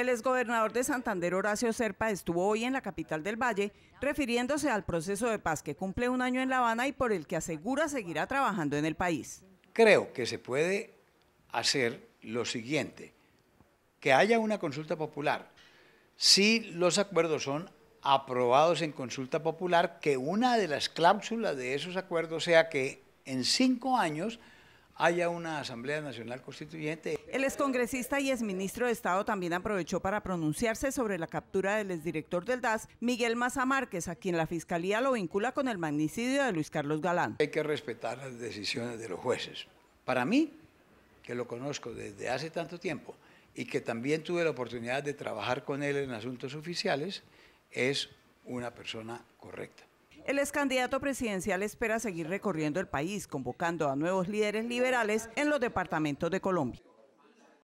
El exgobernador de Santander, Horacio Serpa, estuvo hoy en la capital del Valle, refiriéndose al proceso de paz que cumple un año en La Habana y por el que asegura seguirá trabajando en el país. Creo que se puede hacer lo siguiente, que haya una consulta popular. Si los acuerdos son aprobados en consulta popular, que una de las cláusulas de esos acuerdos sea que en cinco años haya una Asamblea Nacional Constituyente. El excongresista y exministro de Estado también aprovechó para pronunciarse sobre la captura del exdirector del DAS, Miguel Maza Márquez, a quien la Fiscalía lo vincula con el magnicidio de Luis Carlos Galán. Hay que respetar las decisiones de los jueces. Para mí, que lo conozco desde hace tanto tiempo y que también tuve la oportunidad de trabajar con él en asuntos oficiales, es una persona correcta. El ex candidato presidencial espera seguir recorriendo el país, convocando a nuevos líderes liberales en los departamentos de Colombia.